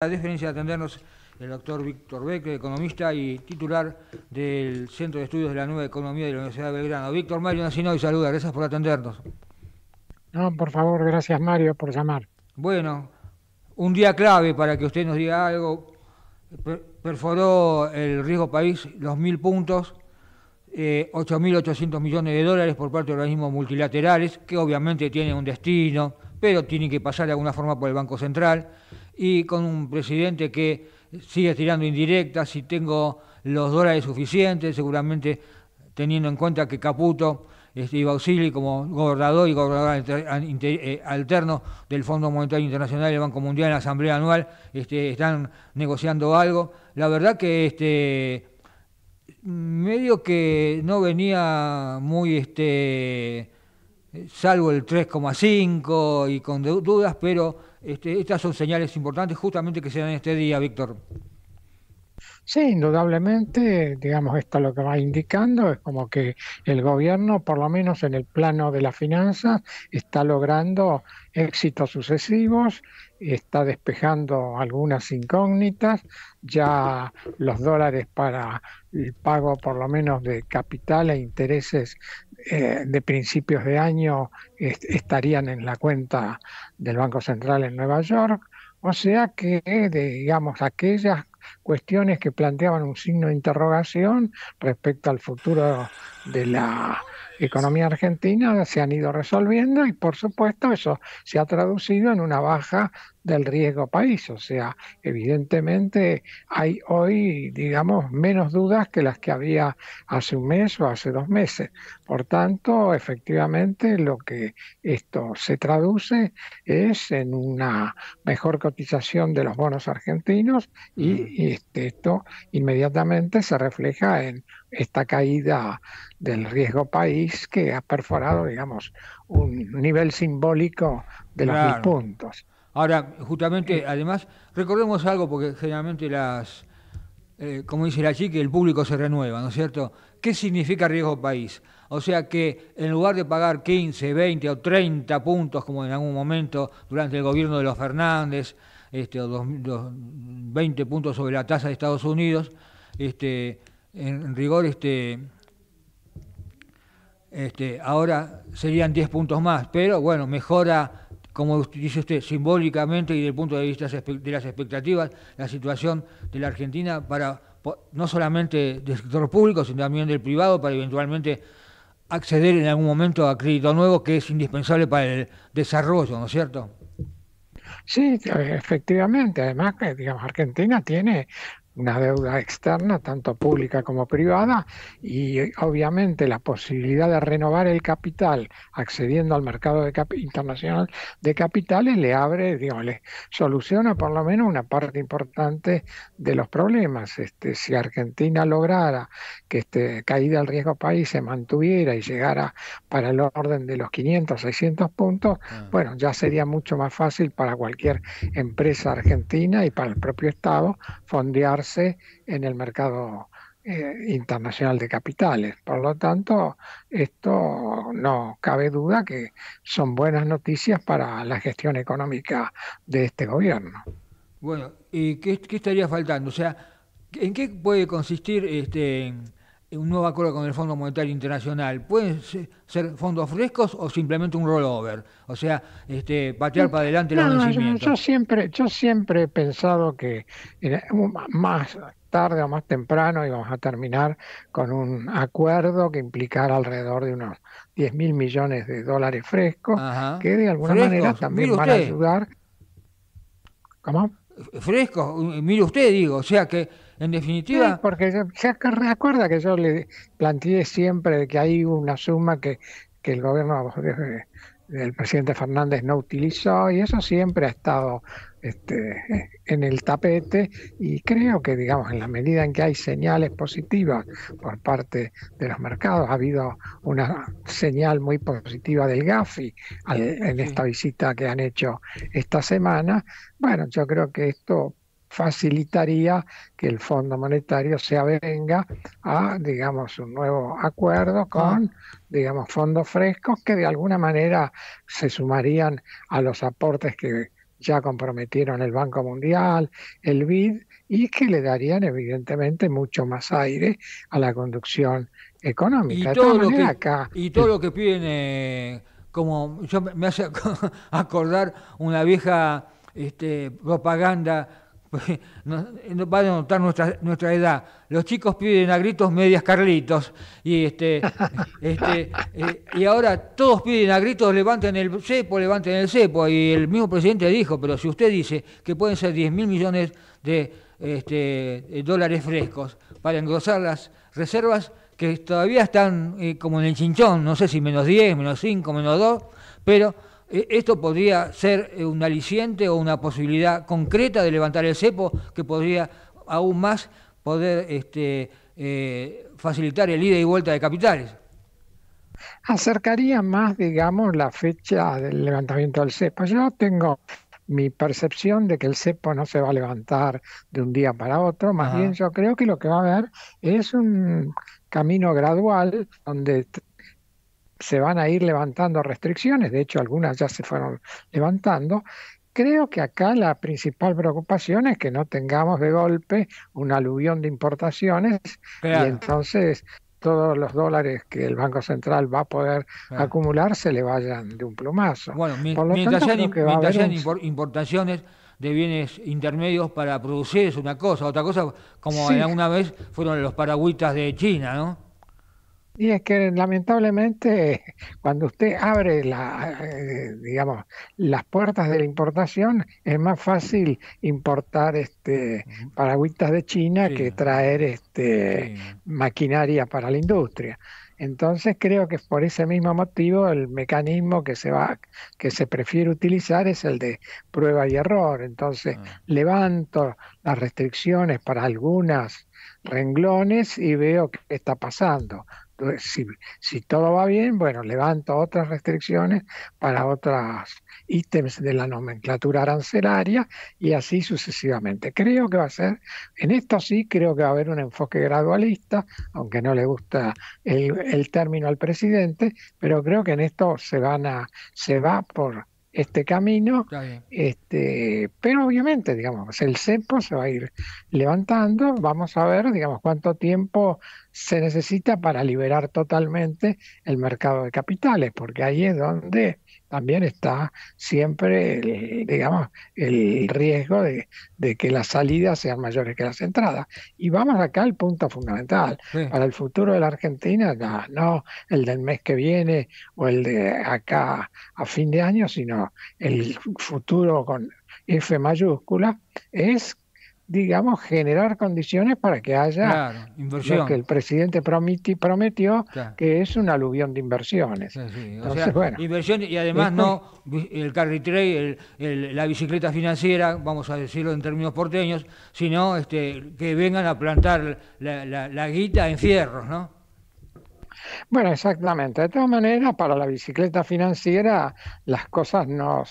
La diferencia de atendernos el doctor Víctor Becker, economista y titular del Centro de Estudios de la Nueva Economía de la Universidad de Belgrano. Víctor Mario Nacino y saluda, gracias por atendernos. No, por favor, gracias Mario por llamar. Bueno, un día clave para que usted nos diga algo. Perforó el riesgo país los mil puntos, 8.800 eh, millones de dólares por parte de organismos multilaterales, que obviamente tienen un destino, pero tienen que pasar de alguna forma por el Banco Central y con un presidente que sigue tirando indirectas, si tengo los dólares suficientes, seguramente teniendo en cuenta que Caputo y este, Bausili como gobernador y gobernador eh, alterno del Fondo Monetario Internacional y el Banco Mundial en la Asamblea Anual este, están negociando algo. La verdad que este medio que no venía muy este eh, salvo el 3,5 y con dudas, pero este, estas son señales importantes justamente que se dan este día, Víctor. Sí, indudablemente, digamos, esto lo que va indicando es como que el gobierno, por lo menos en el plano de las finanzas, está logrando éxitos sucesivos, está despejando algunas incógnitas, ya los dólares para el pago por lo menos de capital e intereses eh, de principios de año estarían en la cuenta del Banco Central en Nueva York. O sea que, de, digamos, aquellas cuestiones que planteaban un signo de interrogación respecto al futuro de la economía argentina se han ido resolviendo y por supuesto eso se ha traducido en una baja del riesgo país. O sea, evidentemente hay hoy, digamos, menos dudas que las que había hace un mes o hace dos meses. Por tanto, efectivamente, lo que esto se traduce es en una mejor cotización de los bonos argentinos y, este, esto inmediatamente se refleja en esta caída del riesgo país que ha perforado, digamos, un nivel simbólico de los mil puntos. Ahora, justamente, además, recordemos algo, porque generalmente las, eh, como dice la chica, el público se renueva, ¿no es cierto? ¿Qué significa riesgo país? O sea que en lugar de pagar 15, 20 o 30 puntos, como en algún momento durante el gobierno de los Fernández, este, o 20 puntos sobre la tasa de Estados Unidos, este, en rigor, este, este ahora serían 10 puntos más, pero bueno, mejora como dice usted, simbólicamente y desde el punto de vista de las expectativas, la situación de la Argentina para no solamente del sector público, sino también del privado, para eventualmente acceder en algún momento a crédito nuevo que es indispensable para el desarrollo, ¿no es cierto? Sí, efectivamente. Además, digamos, Argentina tiene una deuda externa, tanto pública como privada, y obviamente la posibilidad de renovar el capital accediendo al mercado de internacional de capitales le abre, dios le soluciona por lo menos una parte importante de los problemas. Este, si Argentina lograra que este caída del riesgo país se mantuviera y llegara para el orden de los 500, 600 puntos, ah. bueno, ya sería mucho más fácil para cualquier empresa argentina y para el propio Estado fondearse en el mercado eh, internacional de capitales. Por lo tanto, esto no cabe duda que son buenas noticias para la gestión económica de este gobierno. Bueno, ¿y qué, qué estaría faltando? O sea, ¿en qué puede consistir este un nuevo acuerdo con el Fondo Monetario Internacional, ¿pueden ser fondos frescos o simplemente un rollover? O sea, este, patear para adelante los Yo, siempre, yo siempre he pensado que eh, más tarde o más temprano íbamos a terminar con un acuerdo que implicara alrededor de unos 10 mil millones de dólares frescos, que de alguna manera también van a ayudar. ¿Cómo? Frescos, mire usted, digo, o sea que en definitiva. Sí, porque se recuerda que yo le planteé siempre que hay una suma que, que el gobierno del presidente Fernández no utilizó y eso siempre ha estado este, en el tapete y creo que digamos en la medida en que hay señales positivas por parte de los mercados ha habido una señal muy positiva del Gafi en esta visita que han hecho esta semana bueno yo creo que esto facilitaría que el Fondo Monetario se avenga a, digamos, un nuevo acuerdo ah. con, digamos, fondos frescos que de alguna manera se sumarían a los aportes que ya comprometieron el Banco Mundial, el BID, y que le darían evidentemente mucho más aire a la conducción económica. Y todo, lo, que, piden, como yo me hace acordar una vieja este, propaganda Eh, no, van a notar nuestra, nuestra edad. Los chicos piden a gritos medias Carlitos. Y, este, este eh, y ahora todos piden a gritos levanten el cepo, levanten el cepo. Y el mismo presidente dijo, pero si usted dice que pueden ser 10 mil millones este, de dólares frescos para engrosar las reservas que todavía están eh, como en el chinchón, no sé si menos 10, menos 5, menos 2, pero e-, esto podría ser eh, un aliciente o una posibilidad concreta de levantar el cepo que podría aún más poder este, eh, facilitar el ida y vuelta de capitales. Acercaría más, digamos, la fecha del levantamiento del cepo. Yo tengo mi percepción de que el cepo no se va a levantar de un día para otro, más bien yo creo que lo que va a haber es un camino gradual donde se van a ir levantando restricciones, de hecho algunas ya se fueron levantando. Creo que acá la principal preocupación es que no tengamos de golpe un aluvión de importaciones y entonces todos los dólares que el Banco Central va a poder acumular se le vayan de un plumazo. Bueno, mientras tanto, importaciones de bienes intermedios para producir es una cosa, otra cosa como alguna vez fueron los paragüitas de China, ¿no? Y es que lamentablemente cuando usted abre la, eh, digamos, las puertas de la importación es más fácil importar este de China que traer este maquinaria para la industria. Entonces creo que por ese mismo motivo el mecanismo que se va que se prefiere utilizar es el de prueba y error. Entonces ah. levanto las restricciones para algunas renglones y veo qué está pasando si, si todo va bien, bueno, levanta otras restricciones para otros ítems de la nomenclatura arancelaria y así sucesivamente. Creo que va a ser, en esto sí creo que va a haber un enfoque gradualista, aunque no le gusta el, término al presidente, pero creo que en esto se van a, se va por este camino, este, pero obviamente, digamos, el cepo se va a ir levantando, vamos a ver, digamos, cuánto tiempo se necesita para liberar totalmente el mercado de capitales, porque ahí es donde también está siempre, el, digamos, el riesgo de, que las salidas sean mayores que las entradas. Y vamos acá al punto fundamental. Para el futuro de la Argentina, no, el del mes que viene o el de acá a fin de año, sino el futuro con F mayúscula, es digamos, generar condiciones para que haya inversión. que el presidente prometió, que es un aluvión de inversiones. Sí, y además no el carry trade, la bicicleta financiera, vamos a decirlo en términos porteños, sino este, que vengan a plantar la guita en fierros, ¿no? Bueno, exactamente. De todas maneras, para la bicicleta financiera las cosas no,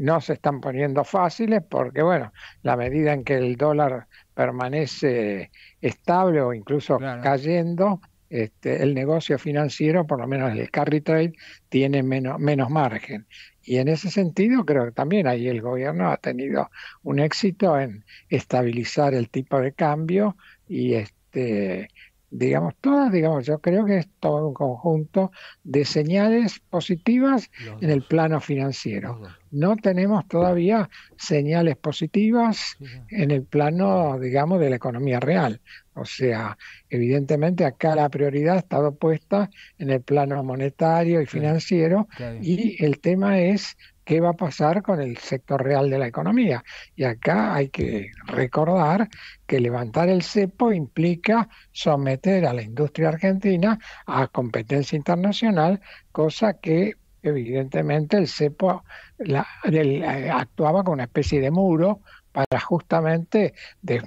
no se están poniendo fáciles porque, bueno, la medida en que el dólar permanece estable o incluso cayendo, este, el negocio financiero, por lo menos el carry trade, tiene menos, menos margen. Y en ese sentido creo que también ahí el gobierno ha tenido un éxito en estabilizar el tipo de cambio y este digamos, todas, digamos, yo creo que es todo un conjunto de señales positivas en el plano financiero. No tenemos todavía señales positivas en el plano, digamos, de la economía real. O sea, evidentemente acá la prioridad ha estado puesta en el plano monetario y financiero y el tema es qué va a pasar con el sector real de la economía. Y acá hay que recordar que levantar el cepo implica someter a la industria argentina a competencia internacional, cosa que evidentemente el cepo eh, actuaba con una especie de muro para justamente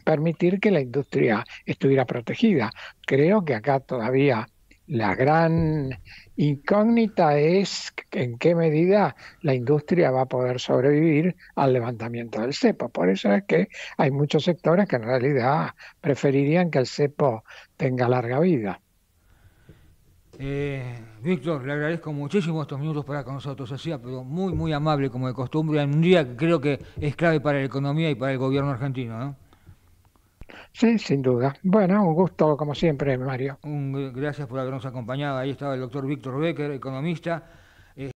permitir que la industria estuviera protegida. Creo que acá todavía la gran incógnita es en qué medida la industria va a poder sobrevivir al levantamiento del cepo. Por eso es que hay muchos sectores que en realidad preferirían que el cepo tenga larga vida. Eh, Víctor, le agradezco muchísimo estos minutos para con nosotros. Ha pero muy, muy amable como de costumbre, en un día que creo que es clave para la economía y para el gobierno argentino. ¿no? Sí, sin duda. Bueno, un gusto como siempre, Mario. Un, gracias por habernos acompañado. Ahí estaba el doctor Víctor Becker, economista.